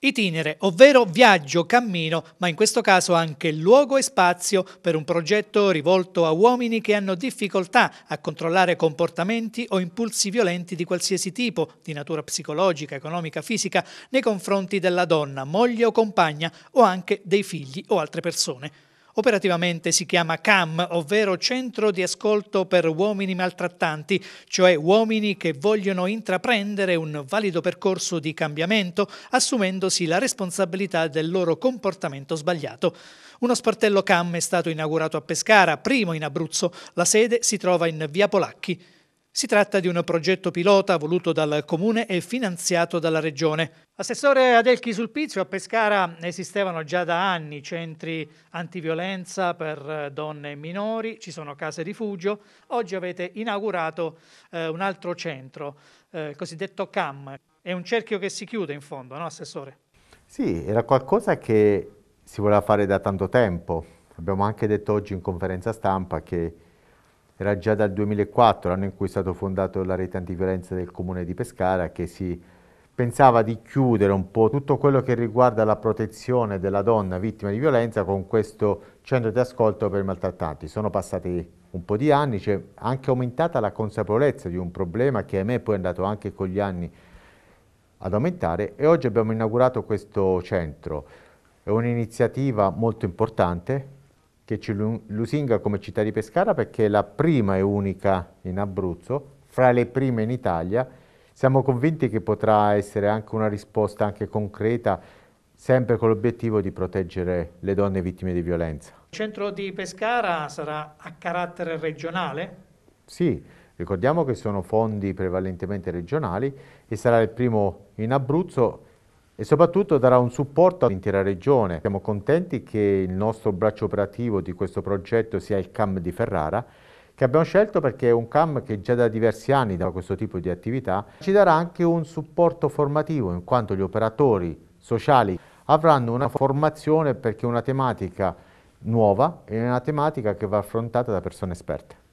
Itinere, ovvero viaggio, cammino, ma in questo caso anche luogo e spazio per un progetto rivolto a uomini che hanno difficoltà a controllare comportamenti o impulsi violenti di qualsiasi tipo, di natura psicologica, economica, fisica, nei confronti della donna, moglie o compagna o anche dei figli o altre persone. Operativamente si chiama CAM, ovvero Centro di Ascolto per Uomini Maltrattanti, cioè uomini che vogliono intraprendere un valido percorso di cambiamento assumendosi la responsabilità del loro comportamento sbagliato. Uno sportello CAM è stato inaugurato a Pescara, primo in Abruzzo. La sede si trova in via Polacchi. Si tratta di un progetto pilota voluto dal Comune e finanziato dalla Regione. Assessore Adelchi Sulpizio, a Pescara esistevano già da anni centri antiviolenza per eh, donne e minori, ci sono case rifugio, oggi avete inaugurato eh, un altro centro, eh, il cosiddetto CAM. È un cerchio che si chiude in fondo, no Assessore? Sì, era qualcosa che si voleva fare da tanto tempo. Abbiamo anche detto oggi in conferenza stampa che era già dal 2004, l'anno in cui è stato fondato la rete antiviolenza del comune di Pescara, che si pensava di chiudere un po' tutto quello che riguarda la protezione della donna vittima di violenza con questo centro di ascolto per i maltrattanti. Sono passati un po' di anni, c'è anche aumentata la consapevolezza di un problema che a me poi è andato anche con gli anni ad aumentare e oggi abbiamo inaugurato questo centro. È un'iniziativa molto importante che ci lusinga come città di Pescara perché è la prima e unica in Abruzzo, fra le prime in Italia. Siamo convinti che potrà essere anche una risposta anche concreta sempre con l'obiettivo di proteggere le donne vittime di violenza. Il centro di Pescara sarà a carattere regionale? Sì, ricordiamo che sono fondi prevalentemente regionali e sarà il primo in Abruzzo e soprattutto darà un supporto all'intera regione. Siamo contenti che il nostro braccio operativo di questo progetto sia il CAM di Ferrara, che abbiamo scelto perché è un CAM che già da diversi anni da questo tipo di attività, ci darà anche un supporto formativo in quanto gli operatori sociali avranno una formazione perché è una tematica nuova e una tematica che va affrontata da persone esperte.